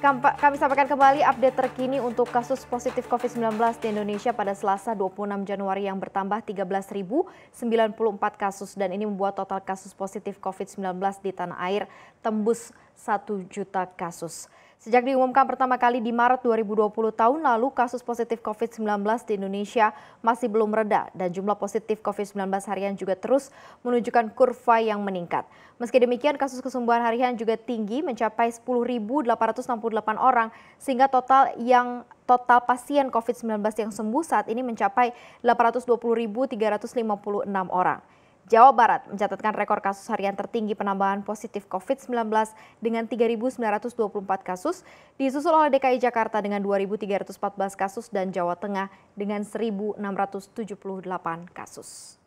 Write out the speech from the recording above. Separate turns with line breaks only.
Kami sampaikan kembali update terkini untuk kasus positif COVID-19 di Indonesia pada Selasa 26 Januari yang bertambah 13.094 kasus dan ini membuat total kasus positif COVID-19 di tanah air tembus 1 juta kasus. Sejak diumumkan pertama kali di Maret 2020 tahun lalu, kasus positif COVID-19 di Indonesia masih belum reda dan jumlah positif COVID-19 harian juga terus menunjukkan kurva yang meningkat. Meski demikian, kasus kesembuhan harian juga tinggi mencapai 10.868 orang sehingga total yang total pasien COVID-19 yang sembuh saat ini mencapai 820.356 orang. Jawa Barat mencatatkan rekor kasus harian tertinggi penambahan positif COVID-19 dengan 3.924 kasus, disusul oleh DKI Jakarta dengan 2.314 kasus dan Jawa Tengah dengan 1.678 kasus.